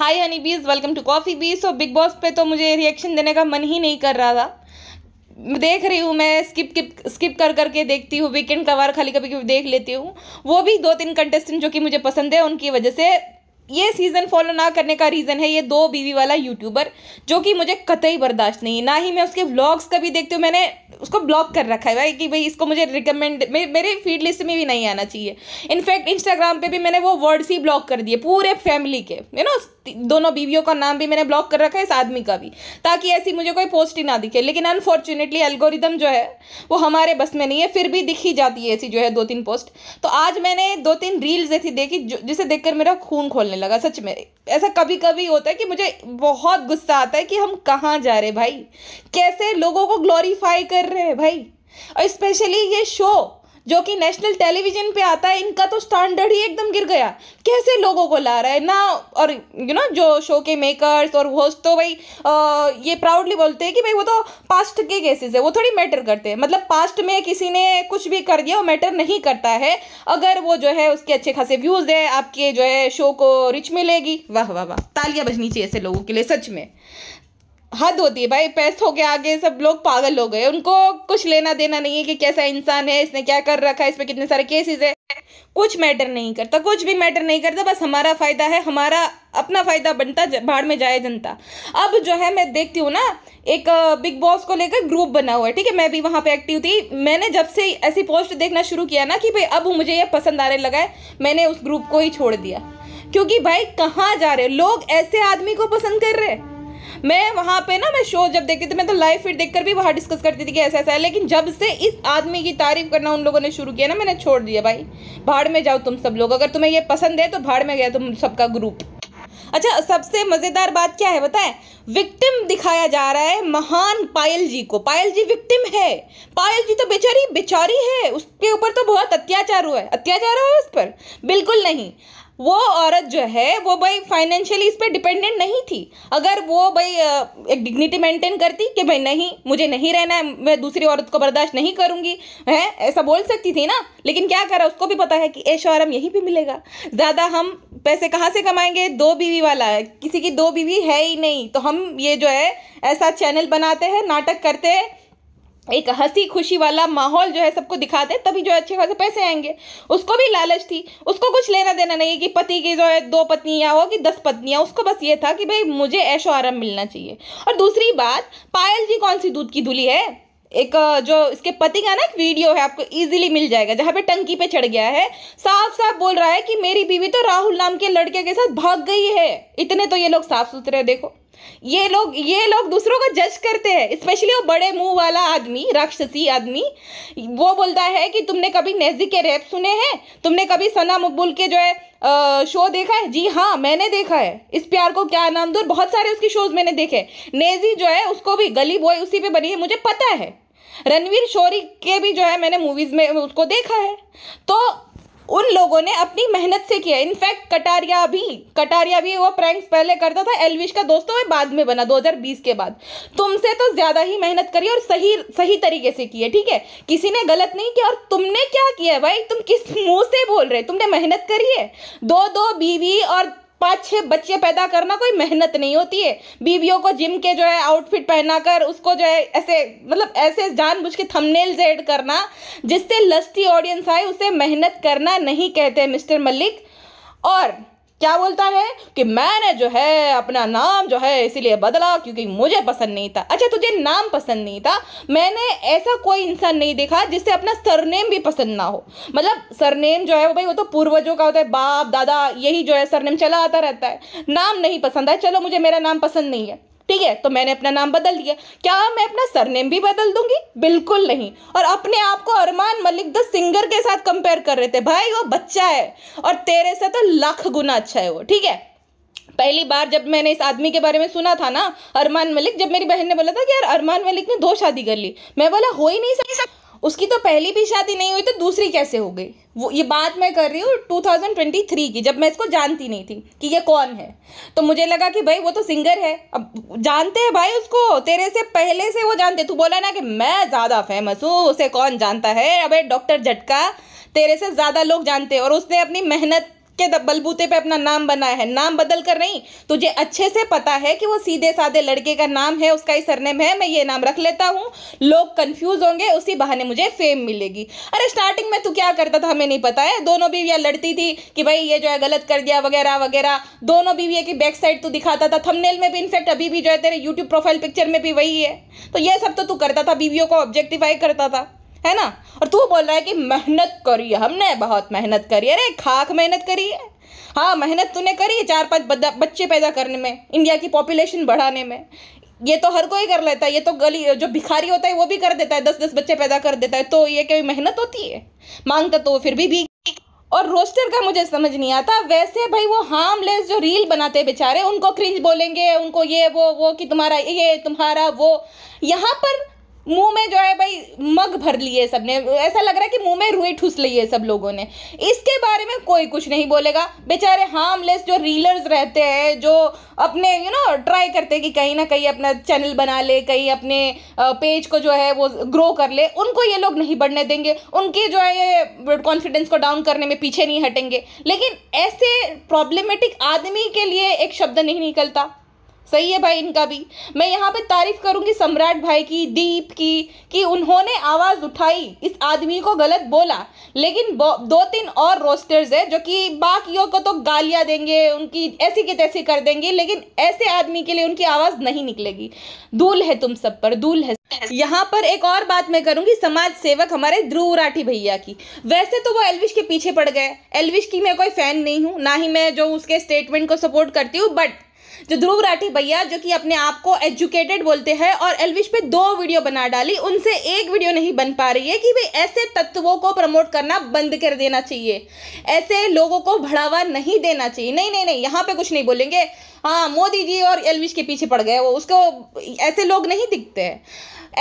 हाय हनी बीज welcome to coffee बीज so big boss पे तो मुझे रिएक्शन देने का मन ही नहीं कर रहा था देख रही हूँ मैं स्किप किप स्किप कर करके देखती हूँ वीकेंड का वार खाली कभी कभी देख लेती हूँ वो भी दो तीन कंटेस्टेंट जो कि मुझे पसंद है उनकी वजह से ये सीज़न फॉलो ना करने का रीज़न है ये दो बीवी वाला यूट्यूबर जो कि मुझे कतई बर्दाश्त नहीं है ना ही मैं उसके व्लॉग्स कभी देखती हूँ मैंने उसको ब्लॉक कर रखा है भाई कि भाई इसको मुझे रिकमेंड मे, मेरे फीड लिस्ट में भी नहीं आना चाहिए इनफैक्ट इंस्टाग्राम पे भी मैंने वो वर्ड्स ही ब्लॉक कर दिए पूरे फैमिली के यू नो दोनों बीवियों का नाम भी मैंने ब्लॉक कर रखा है इस आदमी का भी ताकि ऐसी मुझे कोई पोस्ट ही ना दिखे लेकिन अनफॉर्चुनेटली एल्गोरिदम जो है वो हमारे बस में नहीं है फिर भी दिखी जाती है ऐसी जो है दो तीन पोस्ट तो आज मैंने दो तीन रील्स ऐसी देखी जिसे देखकर मेरा खून खोलने लगा सच में ऐसा कभी कभी होता है कि मुझे बहुत गुस्सा आता है कि हम कहाँ जा रहे भाई कैसे लोगों को ग्लोरीफाई कर रहे हैं भाई और स्पेशली ये शो जो कि नेशनल टेलीविजन पे आता है इनका तो स्टैंडर्ड ही एकदम गिर गया कैसे लोगों को ला रहा है ना और यू नो जो शो के मेकर्स और होस्ट तो भाई आ, ये प्राउडली बोलते हैं कि भाई वो तो पास्ट के केसेस है वो थोड़ी मैटर करते हैं मतलब पास्ट में किसी ने कुछ भी कर दिया वो मैटर नहीं करता है अगर वो जो है उसके अच्छे खासे व्यूज़ है आपके जो है शो को रिच मिलेगी वाह वाह वाह तालियाँ बजनी चाहिए ऐसे लोगों के लिए सच में हद होती है भाई पेस्ट हो गया आगे सब लोग पागल हो गए उनको कुछ लेना देना नहीं है कि कैसा इंसान है इसने क्या कर रखा है इसमें कितने सारे केसेस है कुछ मैटर नहीं करता कुछ भी मैटर नहीं करता बस हमारा फायदा है हमारा अपना फायदा बनता भाड़ में जाए जनता अब जो है मैं देखती हूँ ना एक बिग बॉस को लेकर ग्रुप बना हुआ है ठीक है मैं भी वहाँ पे एक्टिव थी मैंने जब से ऐसी पोस्ट देखना शुरू किया ना कि भाई अब मुझे ये पसंद आने लगा है मैंने उस ग्रुप को ही छोड़ दिया क्योंकि भाई कहाँ जा रहे लोग ऐसे आदमी को पसंद कर रहे हैं मैं वहाँ पे ना मैं शो जब देखती थी मैं तो लाइव फीड देखकर भी वहाँ डिस्कस करती थी कि ऐसा ऐसा है लेकिन जब से इस आदमी की तारीफ करना उन लोगों ने शुरू किया ना मैंने छोड़ दिया भाई भाड़ में जाओ तुम सब लोग अगर तुम्हें ये पसंद है तो भाड़ में गया तुम सबका ग्रुप अच्छा सबसे मज़ेदार बात क्या है बताएं विक्टिम दिखाया जा रहा है महान पायल जी को पायल जी विक्टिम है पायल जी तो बेचारी बेचारी है उसके ऊपर तो बहुत अत्याचार हुआ है अत्याचार हुआ है उस पर बिल्कुल नहीं वो औरत जो है वो भाई फाइनेंशियली इस पर डिपेंडेंट नहीं थी अगर वो भाई एक डिग्निटी मेंटेन करती कि भाई नहीं मुझे नहीं रहना है मैं दूसरी औरत को बर्दाश्त नहीं करूँगी है ऐसा बोल सकती थी ना लेकिन क्या करा उसको भी पता है कि ऐश और आराम यहीं पर मिलेगा ज़्यादा हम पैसे कहाँ से कमाएंगे दो बीवी वाला है किसी की दो बीवी है ही नहीं तो हम ये जो है ऐसा चैनल बनाते हैं नाटक करते हैं एक हंसी खुशी वाला माहौल जो है सबको दिखा दे तभी जो अच्छे खासे पैसे आएंगे उसको भी लालच थी उसको कुछ लेना देना नहीं है कि पति की जो है दो पत्नियाँ हो कि दस पत्नियाँ उसको बस ये था कि भाई मुझे ऐशो आराम मिलना चाहिए और दूसरी बात पायल जी कौन सी दूध की धुली है एक जो इसके पति का ना एक वीडियो है आपको इजीली मिल जाएगा जहाँ पे टंकी पे चढ़ गया है साफ साफ बोल रहा है कि मेरी बीवी तो राहुल नाम के लड़के के साथ भाग गई है इतने तो ये लोग साफ सुथरे देखो ये लोग ये लोग दूसरों को जज करते हैं स्पेशली वो बड़े मुंह वाला आदमी राक्षसी आदमी वो बोलता है कि तुमने कभी नेजी के रैप सुने हैं तुमने कभी सना मकबूल के जो है आ, शो देखा है जी हाँ मैंने देखा है इस प्यार को क्या नाम दूर बहुत सारे उसके शोज मैंने देखे नेजी जो है उसको भी गली बॉय उसी पर बनी है मुझे पता है रणवीर शोरी के भी जो है मैंने मूवीज में उसको देखा है तो उन लोगों ने अपनी मेहनत से किया इनफैक्ट कटारिया भी कटारिया भी वो प्रैंक्स पहले करता था एलविश का दोस्तों में बाद में बना 2020 के बाद तुमसे तो ज़्यादा ही मेहनत करी और सही सही तरीके से किए ठीक है किसी ने गलत नहीं किया और तुमने क्या किया भाई तुम किस मुंह से बोल रहे तुमने मेहनत करी है दो दो बीवी और पाँच छः बच्चे पैदा करना कोई मेहनत नहीं होती है बीवियों को जिम के जो है आउटफिट पहनाकर उसको जो है ऐसे मतलब ऐसे जानबूझ के थंबनेल्स ऐड करना जिससे लस्टी ऑडियंस आए उसे मेहनत करना नहीं कहते मिस्टर मलिक और क्या बोलता है कि मैंने जो है अपना नाम जो है इसीलिए बदला क्योंकि मुझे पसंद नहीं था अच्छा तुझे नाम पसंद नहीं था मैंने ऐसा कोई इंसान नहीं देखा जिससे अपना सरनेम भी पसंद ना हो मतलब सरनेम जो है वो भाई वो तो पूर्वजों का होता है बाप दादा यही जो है सरनेम चला आता रहता है नाम नहीं पसंद है चलो मुझे मेरा नाम पसंद नहीं है ठीक है तो मैंने अपना नाम बदल दिया क्या मैं अपना सरनेम भी बदल दूंगी बिल्कुल नहीं और अपने आप को अरमान मलिक द सिंगर के साथ कंपेयर कर रहे थे भाई वो बच्चा है और तेरे से तो लाख गुना अच्छा है वो ठीक है पहली बार जब मैंने इस आदमी के बारे में सुना था ना अरमान मलिक जब मेरी बहन ने बोला था कि यार अरमान मलिक ने दो शादी कर ली मैं बोला हो ही नहीं सकता उसकी तो पहली भी शादी नहीं हुई तो दूसरी कैसे हो गई वो ये बात मैं कर रही हूँ 2023 की जब मैं इसको जानती नहीं थी कि ये कौन है तो मुझे लगा कि भाई वो तो सिंगर है अब जानते हैं भाई उसको तेरे से पहले से वो जानते तू बोला ना कि मैं ज़्यादा फेमस हूँ उसे कौन जानता है अबे डॉक्टर झटका तेरे से ज़्यादा लोग जानते हैं और उसने अपनी मेहनत के बलबूते पे अपना नाम बनाया है नाम बदल कर नहीं तुझे अच्छे से पता है कि वो सीधे साधे लड़के का नाम है उसका ही सरनेम है मैं ये नाम रख लेता हूँ लोग कंफ्यूज होंगे उसी बहाने मुझे फेम मिलेगी अरे स्टार्टिंग में तू क्या करता था हमें नहीं पता है दोनों बीवियाँ लड़ती थी कि भाई ये जो है गलत कर दिया वगैरह वगैरह दोनों बीवियाँ की बैक साइड तू दिखाता था थमनेल में भी इनफैक्ट अभी भी जो है तेरे यूट्यूब प्रोफाइल पिक्चर में भी वही है तो ये सब तो तू करता था बीवियों को ऑब्जेक्टिफाई करता था है ना और तू बोल रहा है कि मेहनत करी है हमने बहुत मेहनत करी अरे खाक मेहनत करी है हाँ मेहनत तूने करी है चार पांच बच्चे पैदा करने में इंडिया की पॉपुलेशन बढ़ाने में ये तो हर कोई कर लेता है ये तो गली जो भिखारी होता है वो भी कर देता है दस दस बच्चे पैदा कर देता है तो ये कोई मेहनत होती है मांगता तो फिर भी भी और रोस्टर का मुझे समझ नहीं आता वैसे भाई वो हार्मलेस जो रील बनाते हैं बेचारे उनको क्रिंज बोलेंगे उनको ये वो वो कि तुम्हारा ये तुम्हारा वो यहाँ पर मुंह में जो है भाई मग भर लिए सबने ऐसा लग रहा है कि मुंह में रुई ठूस ली है सब लोगों ने इसके बारे में कोई कुछ नहीं बोलेगा बेचारे हार्मलेस जो रीलर्स रहते हैं जो अपने यू नो ट्राई करते हैं कि कहीं ना कहीं अपना चैनल बना ले कहीं अपने पेज को जो है वो ग्रो कर ले उनको ये लोग नहीं बढ़ने देंगे उनके जो है ये कॉन्फिडेंस को डाउन करने में पीछे नहीं हटेंगे लेकिन ऐसे प्रॉब्लमेटिक आदमी के लिए एक शब्द नहीं निकलता सही है भाई इनका भी मैं यहाँ पे तारीफ करूँगी सम्राट भाई की दीप की कि उन्होंने आवाज़ उठाई इस आदमी को गलत बोला लेकिन दो तीन और रोस्टर्स है जो कि बाकियों को तो गालियाँ देंगे उनकी ऐसी की तैसी कर देंगे लेकिन ऐसे आदमी के लिए उनकी आवाज़ नहीं निकलेगी दूल है तुम सब पर दूल है यहाँ पर एक और बात मैं करूंगी समाज सेवक हमारे ध्रुव राठी भैया की वैसे तो वो एलविश के पीछे पड़ गए एलविश की मैं कोई फैन नहीं हूँ ना ही मैं जो उसके स्टेटमेंट को सपोर्ट करती हूँ बट जो ध्रुव राठी भैया जो कि अपने आप को एजुकेटेड बोलते हैं और एलविश पे दो वीडियो बना डाली उनसे एक वीडियो नहीं बन पा रही है कि भाई ऐसे तत्वों को प्रमोट करना बंद कर देना चाहिए ऐसे लोगों को बढ़ावा नहीं देना चाहिए नहीं नहीं नहीं यहाँ पे कुछ नहीं बोलेंगे हाँ मोदी जी और एलविश के पीछे पड़ गए वो उसको ऐसे लोग नहीं दिखते हैं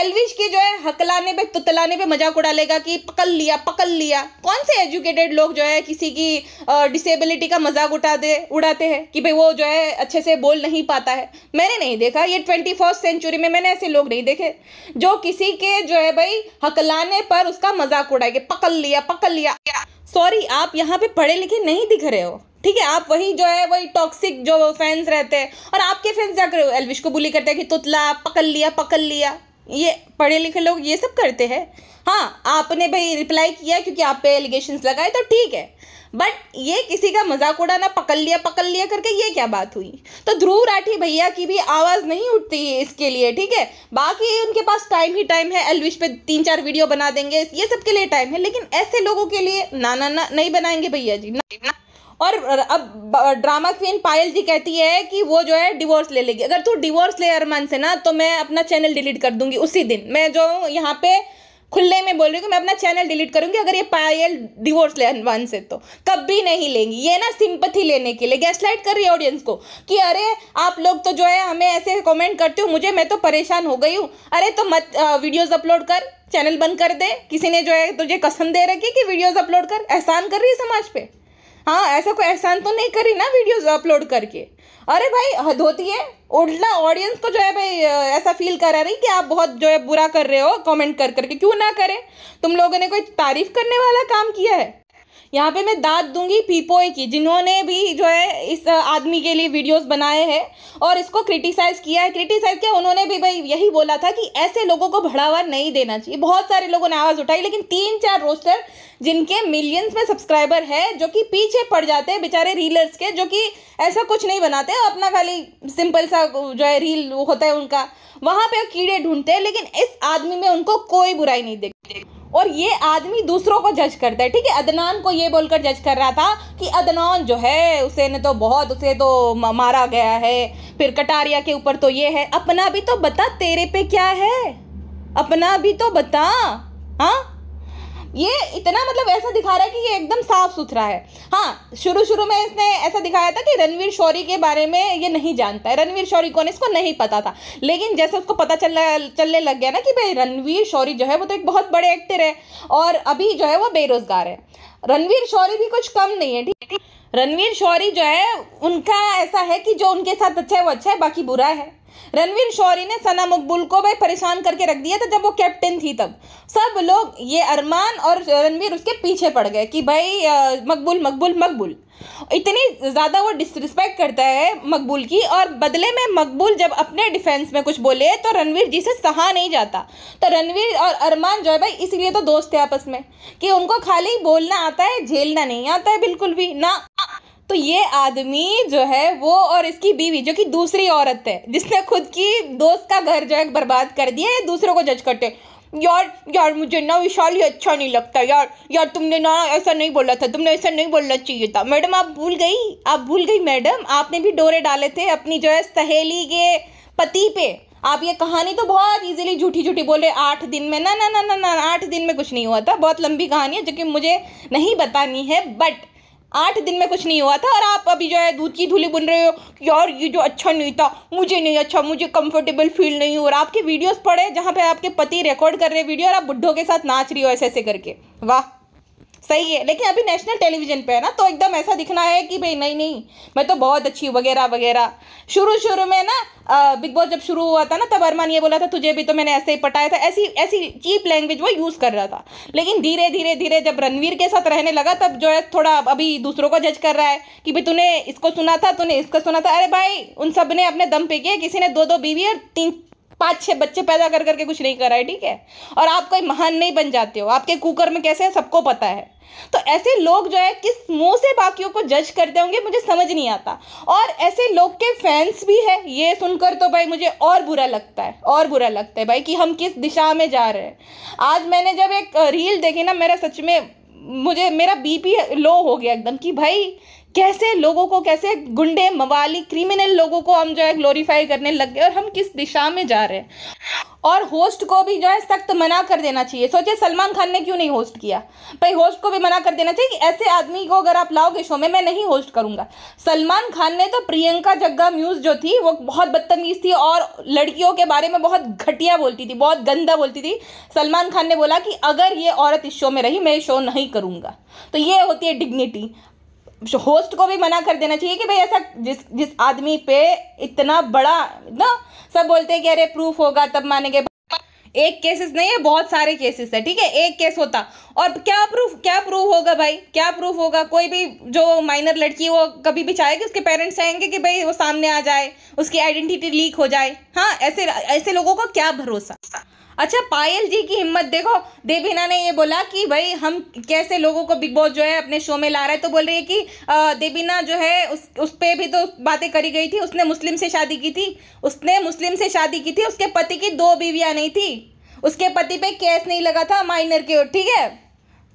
एलविश के जो है हकलाने पे तुतलाने पे मजाक उड़ालेगा कि पकड़ लिया पकड़ लिया कौन से एजुकेटेड लोग जो है किसी की डिसेबिलिटी का मजाक उठा दे उड़ाते हैं कि भाई वो जो है अच्छे से बोल नहीं पाता है मैंने नहीं देखा ये ट्वेंटी फर्स्ट सेंचुरी में मैंने ऐसे लोग नहीं देखे जो किसी के जो है भाई हकलाने पर उसका मजाक उड़ाएगा पकड़ लिया पकड़ लिया सॉरी आप यहाँ पे पढ़े लिखे नहीं दिख रहे हो ठीक है आप वही जो है वही टॉक्सिक जो फैंस रहते हैं और आपके फैंस जाकर एलविश को बुली करते हैं कि तुतला पकड़ लिया पकड़ लिया ये पढ़े लिखे लोग ये सब करते हैं हाँ आपने भाई रिप्लाई किया क्योंकि आप पे एलिगेशन लगाए तो ठीक है बट ये किसी का मजाक उड़ाना पकड़ लिया पकड़ लिया करके ये क्या बात हुई तो ध्रुव राठी भैया की भी आवाज़ नहीं उठती है इसके लिए ठीक है बाकी उनके पास टाइम ही टाइम है एलविश पे तीन चार वीडियो बना देंगे ये सब के लिए टाइम है लेकिन ऐसे लोगों के लिए ना ना ना नहीं बनाएंगे भैया जी ना, ना। और अब ड्रामा क्वीन पायल जी कहती है कि वो जो है डिवोर्स ले लेगी अगर तू डिवोर्स ले अरमान से ना तो मैं अपना चैनल डिलीट कर दूंगी उसी दिन मैं जो यहाँ पे खुले में बोल रही हूँ मैं अपना चैनल डिलीट करूंगी अगर ये पायल डिवोर्स ले अरमान से तो कभी नहीं लेंगी ये ना सिंपथी लेने के लिए गैसलाइट कर रही है ऑडियंस को कि अरे आप लोग तो जो है हमें ऐसे कॉमेंट करते हो मुझे मैं तो परेशान हो गई हूँ अरे तो मत वीडियोज़ अपलोड कर चैनल बंद कर दे किसी ने जो है तुझे कसम दे रखी कि वीडियोस अपलोड कर एहसान कर रही है समाज पे हाँ ऐसा कोई एहसान तो नहीं करी ना वीडियोस अपलोड करके अरे भाई हद हाँ, होती है उल्टा ऑडियंस को जो है भाई ऐसा फील करा रही कि आप बहुत जो है बुरा कर रहे हो कमेंट कर करके क्यों ना करें तुम लोगों ने कोई तारीफ करने वाला काम किया है यहाँ पे मैं दाद दूंगी पीपोए की जिन्होंने भी जो है इस आदमी के लिए वीडियोस बनाए हैं और इसको क्रिटिसाइज़ किया है क्रिटिसाइज़ किया उन्होंने भी भाई यही बोला था कि ऐसे लोगों को बढ़ावा नहीं देना चाहिए बहुत सारे लोगों ने आवाज़ उठाई लेकिन तीन चार रोस्टर जिनके मिलियंस में सब्सक्राइबर है जो कि पीछे पड़ जाते हैं बेचारे रीलर्स के जो कि ऐसा कुछ नहीं बनाते अपना खाली सिंपल सा जो है रील होता है उनका वहाँ पर कीड़े ढूंढते हैं लेकिन इस आदमी में उनको कोई बुराई नहीं देखते और ये आदमी दूसरों को जज करता है ठीक है अदनान को ये बोलकर जज कर रहा था कि अदनान जो है उसे ने तो बहुत उसे तो मारा गया है फिर कटारिया के ऊपर तो ये है अपना भी तो बता तेरे पे क्या है अपना भी तो बता हाँ ये इतना मतलब ऐसा दिखा रहा है कि ये एकदम साफ सुथरा है हाँ शुरू शुरू में इसने ऐसा दिखाया था कि रणवीर शौरी के बारे में ये नहीं जानता है रणवीर शौरी कौन इसको नहीं पता था लेकिन जैसे उसको पता चल चलने लग गया ना कि भाई रणवीर शौरी जो है वो तो एक बहुत बड़े एक्टर है और अभी जो है वो बेरोजगार है रणवीर शौरी भी कुछ कम नहीं है ठीक है रणवीर शौरी जो है उनका ऐसा है कि जो उनके साथ अच्छा है वो अच्छा है बाकी बुरा है रणवीर शौरी ने सना मकबूल को भाई परेशान करके रख दिया था जब वो कैप्टन थी तब सब लोग ये अरमान और रणवीर उसके पीछे पड़ गए कि भाई मकबूल मकबूल मकबूल इतनी ज़्यादा वो डिसरिस्पेक्ट करता है मकबूल की और बदले में मकबूल जब अपने डिफेंस में कुछ बोले तो रणवीर जी से सहा नहीं जाता तो रणवीर और अरमान जो है भाई इसीलिए तो दोस्त है आपस में कि उनको खाली बोलना आता है झेलना नहीं आता है बिल्कुल भी ना तो ये आदमी जो है वो और इसकी बीवी जो कि दूसरी औरत है जिसने खुद की दोस्त का घर जो है बर्बाद कर दिया है दूसरों को जज करते यार यार मुझे ना विशाल ही अच्छा नहीं लगता यार यार तुमने ना ऐसा नहीं बोला था तुमने ऐसा नहीं बोलना चाहिए था मैडम आप भूल गई आप भूल गई मैडम आपने भी डोरे डाले थे अपनी जो है सहेली के पति पे आप ये कहानी तो बहुत इजीली झूठी झूठी बोले आठ दिन में ना ना ना ना ना आठ दिन में कुछ नहीं हुआ था बहुत लंबी कहानी है जो कि मुझे नहीं बतानी है बट आठ दिन में कुछ नहीं हुआ था और आप अभी जो है दूध की धूली बुन रहे हो यार ये जो अच्छा नहीं था मुझे नहीं अच्छा मुझे कंफर्टेबल फील नहीं हो रहा आपके वीडियोस पड़े जहाँ पे आपके पति रिकॉर्ड कर रहे हैं वीडियो और आप बुढ़ों के साथ नाच रही हो ऐसे ऐसे करके वाह सही है लेकिन अभी नेशनल टेलीविज़न पे है ना तो एकदम ऐसा दिखना है कि भाई नहीं नहीं मैं तो बहुत अच्छी वगैरह वगैरह शुरू शुरू में ना बिग बॉस जब शुरू हुआ था ना तब अरमान ये बोला था तुझे भी तो मैंने ऐसे ही पटाया था ऐसी ऐसी चीप लैंग्वेज वो यूज़ कर रहा था लेकिन धीरे धीरे धीरे जब रणवीर के साथ रहने लगा तब जो है थोड़ा अभी दूसरों को जज कर रहा है कि भाई तूने इसको सुना था तूने इसको सुना था अरे भाई उन सब ने अपने दम पे किया किसी ने दो दो बीवी और तीन पाँच छः बच्चे पैदा कर करके कुछ नहीं रहा है ठीक है और आप कोई महान नहीं बन जाते हो आपके कुकर में कैसे है सबको पता है तो ऐसे लोग जो है किस मुंह से बाकियों को जज करते होंगे मुझे समझ नहीं आता और ऐसे लोग के फैंस भी है ये सुनकर तो भाई मुझे और बुरा लगता है और बुरा लगता है भाई कि हम किस दिशा में जा रहे हैं आज मैंने जब एक रील देखी ना मेरा सच में मुझे मेरा बीपी लो हो गया एकदम कि भाई कैसे लोगों को कैसे गुंडे मवाली क्रिमिनल लोगों को हम जो है ग्लोरीफाई करने लग गए और हम किस दिशा में जा रहे हैं और होस्ट को भी जो है सख्त मना कर देना चाहिए सोचिए सलमान खान ने क्यों नहीं होस्ट किया भाई होस्ट को भी मना कर देना चाहिए कि ऐसे आदमी को अगर आप लाओगे शो में मैं नहीं होस्ट करूंगा सलमान खान ने तो प्रियंका जग्गा म्यूज़ जो थी वो बहुत बदतमीज़ थी और लड़कियों के बारे में बहुत घटिया बोलती थी बहुत गंदा बोलती थी सलमान खान ने बोला कि अगर ये औरत इस शो में रही मैं शो नहीं करूँगा तो ये होती है डिग्निटी होस्ट को भी मना कर देना चाहिए कि भाई ऐसा जिस जिस आदमी पे इतना बड़ा ना सब बोलते हैं कि अरे प्रूफ होगा तब मानेंगे एक केसेस नहीं है बहुत सारे केसेस है ठीक है एक केस होता और क्या प्रूफ क्या प्रूफ होगा भाई क्या प्रूफ होगा कोई भी जो माइनर लड़की वो कभी भी चाहेगी उसके पेरेंट्स चाहेंगे कि भाई वो सामने आ जाए उसकी आइडेंटिटी लीक हो जाए हाँ ऐसे ऐसे लोगों का क्या भरोसा अच्छा पायल जी की हिम्मत देखो देवीना ने ये बोला कि भाई हम कैसे लोगों को बिग बॉस जो है अपने शो में ला रहा है तो बोल रही है कि देबीना जो है उस उस पर भी तो बातें करी गई थी उसने मुस्लिम से शादी की थी उसने मुस्लिम से शादी की थी उसके पति की दो बीवियाँ नहीं थी उसके पति पे केस नहीं लगा था माइनर के ठीक है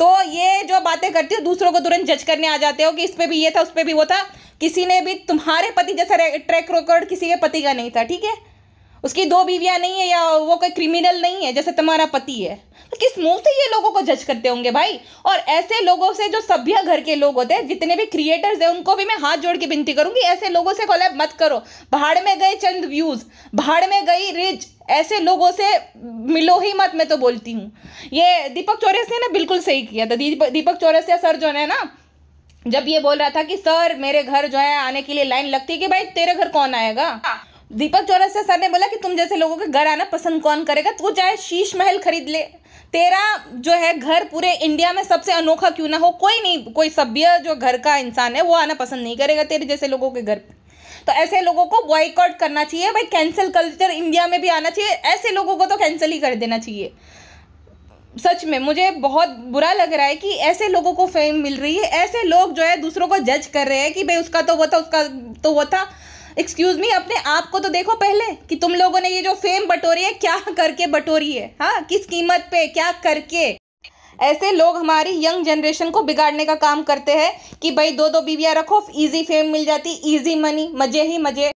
तो ये जो बातें करती हो दूसरों को तुरंत जज करने आ जाते हो कि इस पर भी ये था उस पर भी वो था किसी ने भी तुम्हारे पति जैसा ट्रैक रिकॉर्ड किसी के पति का नहीं था ठीक है उसकी दो बीवियाँ नहीं है या वो कोई क्रिमिनल नहीं है जैसे तुम्हारा पति है तो किस मुंह से ये लोगों को जज करते होंगे भाई और ऐसे लोगों से जो सभ्य घर के लोग होते हैं जितने भी क्रिएटर्स हैं उनको भी मैं हाथ जोड़ के विनती करूंगी ऐसे लोगों से कॉलेब मत करो भाड़ में गए चंद व्यूज़ भाड़ में गई रिच ऐसे लोगों से मिलो ही मत मैं तो बोलती हूँ ये दीपक चौरसिया ने बिल्कुल सही किया था दीपक दीपक चौरसिया सर जो है ना जब ये बोल रहा था कि सर मेरे घर जो है आने के लिए लाइन लगती है कि भाई तेरे घर कौन आएगा दीपक चौरसिया सर ने बोला कि तुम जैसे लोगों के घर आना पसंद कौन करेगा तू चाहे शीश महल खरीद ले तेरा जो है घर पूरे इंडिया में सबसे अनोखा क्यों ना हो कोई नहीं कोई सभ्य जो घर का इंसान है वो आना पसंद नहीं करेगा तेरे जैसे लोगों के घर तो ऐसे लोगों को बॉयकॉट करना चाहिए भाई कैंसिल कल्चर इंडिया में भी आना चाहिए ऐसे लोगों को तो कैंसिल ही कर देना चाहिए सच में मुझे बहुत बुरा लग रहा है कि ऐसे लोगों को फेम मिल रही है ऐसे लोग जो है दूसरों को जज कर रहे हैं कि भाई उसका तो वो था उसका तो वो था एक्सक्यूज मी अपने आप को तो देखो पहले कि तुम लोगों ने ये जो फेम बटोरी है क्या करके बटोरी है हाँ किस कीमत पे क्या करके ऐसे लोग हमारी यंग जनरेशन को बिगाड़ने का काम करते हैं कि भाई दो दो बीवियां रखो इजी फेम मिल जाती इजी मनी मजे ही मजे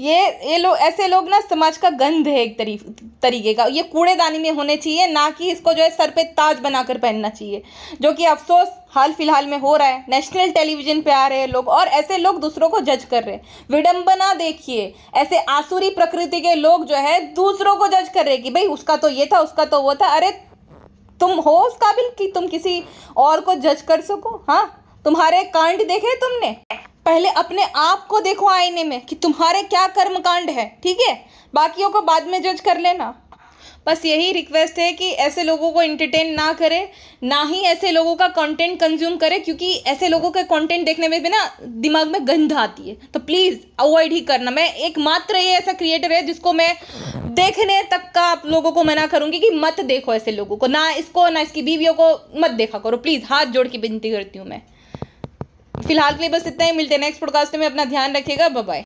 ये ये लोग ऐसे लोग ना समाज का गंध है एक तरी, तरीके का ये कूड़ेदानी में होने चाहिए ना कि इसको जो है सर पे ताज बनाकर पहनना चाहिए जो कि अफसोस हाल फिलहाल में हो रहा है नेशनल टेलीविज़न पे आ रहे हैं लोग और ऐसे लोग दूसरों को जज कर रहे हैं विडंबना देखिए ऐसे आसुरी प्रकृति के लोग जो है दूसरों को जज कर रहे हैं कि भाई उसका तो ये था उसका तो वो था अरे तुम हो उस काबिल कि तुम किसी और को जज कर सको हाँ तुम्हारे कांड देखे तुमने पहले अपने आप को देखो आईने में कि तुम्हारे क्या कर्मकांड है ठीक है बाकियों को बाद में जज कर लेना बस यही रिक्वेस्ट है कि ऐसे लोगों को एंटरटेन ना करें ना ही ऐसे लोगों का कंटेंट कंज्यूम करें क्योंकि ऐसे लोगों के कंटेंट देखने में भी ना दिमाग में गंध आती है तो प्लीज़ अवॉइड ही करना मैं एक मात्र ये ऐसा क्रिएटर है जिसको मैं देखने तक का आप लोगों को मना करूँगी कि मत देखो ऐसे लोगों को ना इसको ना इसकी बीवियों को मत देखा करो प्लीज़ हाथ जोड़ के विनती करती हूँ मैं फिलहाल के लिए बस इतना ही मिलते हैं नेक्स्ट पॉडकास्ट में अपना ध्यान रखिएगा बाय